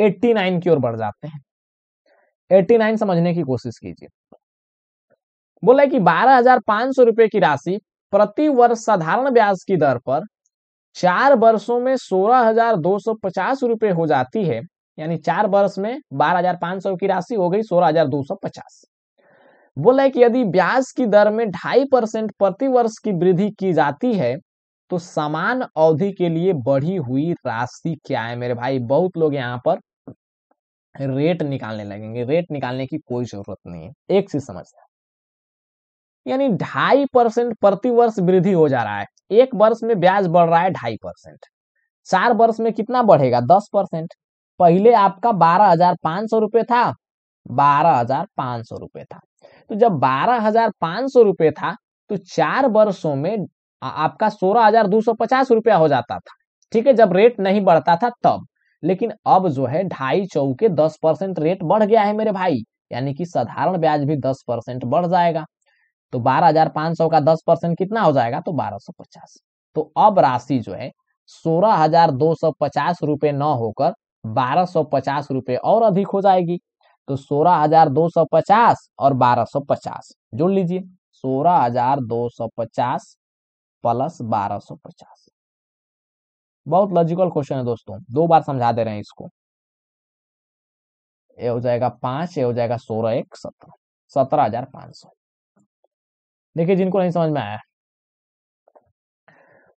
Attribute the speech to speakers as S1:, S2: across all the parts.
S1: 89 की ओर बढ़ जाते हैं 89 समझने की कोशिश कीजिए बोला कि बारह हजार पांच सौ रुपए की राशि प्रति वर्ष साधारण ब्याज की दर पर चार वर्षों में सोलह हजार दो सौ पचास रुपए हो जाती है यानी चार वर्ष में बारह हजार पांच सौ की राशि हो गई सोलह हजार दो सौ पचास बोला कि यदि ब्याज की दर में ढाई परसेंट प्रति वर्ष की वृद्धि की जाती है तो समान अवधि के लिए बढ़ी हुई राशि क्या है मेरे भाई बहुत लोग यहाँ पर रेट निकालने लगेंगे रेट निकालने की कोई जरूरत नहीं है एक चीज समझना यानी ढाई परसेंट प्रति वर्ष वृद्धि हो जा रहा है एक वर्ष में ब्याज बढ़ रहा है ढाई परसेंट चार वर्ष में कितना बढ़ेगा दस परसेंट पहले आपका बारह हजार पांच सौ रुपये था बारह हजार पांच सौ रुपये था तो जब बारह हजार पांच सौ रुपये था तो चार वर्षों में आपका सोलह हजार दो सौ पचास रुपया हो जाता था ठीक है जब रेट नहीं बढ़ता था तब लेकिन अब जो है ढाई चौके दस परसेंट रेट बढ़ गया है मेरे भाई यानी कि साधारण ब्याज भी दस परसेंट बढ़ जाएगा तो बारह हजार पांच सौ का दस परसेंट कितना हो जाएगा तो बारह सौ पचास तो अब राशि जो है सोलह हजार दो सौ पचास रुपये न होकर बारह सौ पचास रुपये और अधिक हो जाएगी तो सोलह हजार दो सौ पचास और बारह सौ पचास जोड़ लीजिए सोलह हजार दो सौ पचास प्लस बारह सौ पचास बहुत लॉजिकल क्वेश्चन है दोस्तों दो बार समझा दे रहे हैं इसको ये हो जाएगा पांच ये हो जाएगा सोलह एक सत्रह सत्रह हजार पांच सौ देखिए जिनको नहीं समझ में आया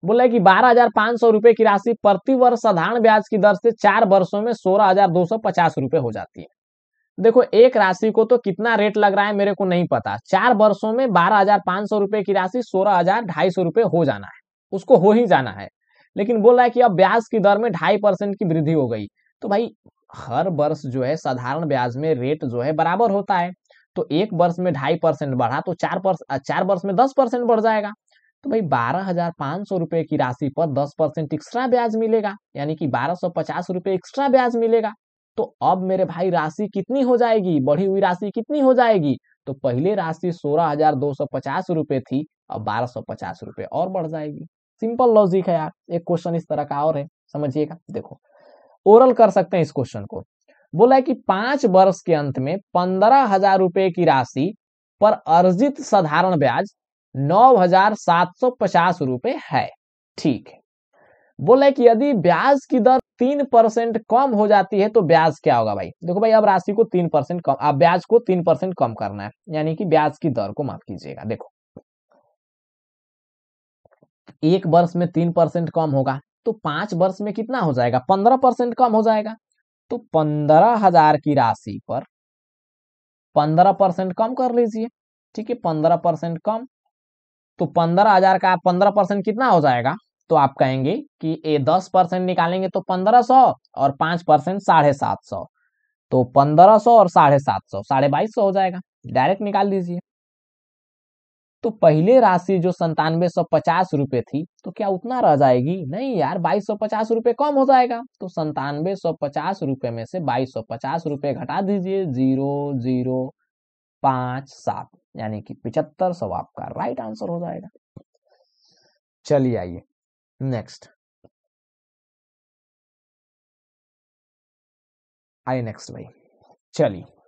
S1: बोला कि बारह हजार पांच सौ रुपए की राशि प्रति वर्ष साधारण ब्याज की दर से चार वर्षों में सोलह हजार दो सौ पचास रुपए हो जाती है देखो एक राशि को तो कितना रेट लग रहा है मेरे को नहीं पता चार वर्षों में बारह हजार पांच सौ रुपए की राशि सोलह हजार ढाई सौ रुपए हो जाना है उसको हो ही जाना है लेकिन बोल रहा है कि अब ब्याज की दर में ढाई परसेंट की वृद्धि हो गई तो भाई हर वर्ष जो है साधारण ब्याज में रेट जो है बराबर होता है तो एक वर्ष में ढाई परसेंट बढ़ा तो चार पर, चार वर्ष में दस परसेंट बढ़ जाएगा तो भाई बारह हजार पांच सौ रुपए की राशि पर दस परसेंट एक्स्ट्रा ब्याज मिलेगा यानी कि बारह सौ पचास रुपए एक्स्ट्रा ब्याज मिलेगा तो अब मेरे भाई राशि कितनी हो जाएगी बढ़ी हुई राशि कितनी हो जाएगी तो पहले राशि सोलह हजार दो सौ पचास रुपये थी अब बारह सौ पचास रुपये और बढ़ जाएगी सिंपल लॉजिक है यार एक क्वेश्चन इस तरह का और है समझिएगा देखो ओरल कर सकते हैं इस क्वेश्चन को बोला है कि पांच वर्ष के अंत में पंद्रह हजार रुपए की राशि पर अर्जित साधारण ब्याज नौ हजार सात सौ पचास रुपए है ठीक है बोला है कि यदि ब्याज की दर तीन परसेंट कम हो जाती है तो ब्याज क्या होगा भाई देखो भाई अब राशि को तीन परसेंट कम अब ब्याज को तीन परसेंट कम करना है यानी कि ब्याज की दर को माफ कीजिएगा देखो एक वर्ष में तीन परसेंट कम होगा तो पांच वर्ष में कितना हो जाएगा पंद्रह परसेंट कम हो जाएगा तो पंद्रह हजार की राशि पर पंद्रह परसेंट कम कर लीजिए ठीक है पंद्रह परसेंट कम तो पंद्रह हजार का पंद्रह परसेंट कितना हो जाएगा तो आप कहेंगे कि ये दस परसेंट निकालेंगे तो पंद्रह सौ और पांच परसेंट साढ़े सात सौ तो पंद्रह सौ और साढ़े सात सौ साढ़े बाईस सौ हो जाएगा डायरेक्ट निकाल दीजिए तो पहले राशि जो संतानवे सौ पचास रुपए थी तो क्या उतना रह जाएगी नहीं यार बाईस सौ पचास रुपए कम हो जाएगा तो संतानवे सौ पचास रुपए में से बाईस सौ पचास रुपए घटा दीजिए जीरो जीरो पांच सात यानी कि पिछहत्तर सौ आपका राइट आंसर हो जाएगा चलिए आइए नेक्स्ट आइए नेक्स्ट भाई चलिए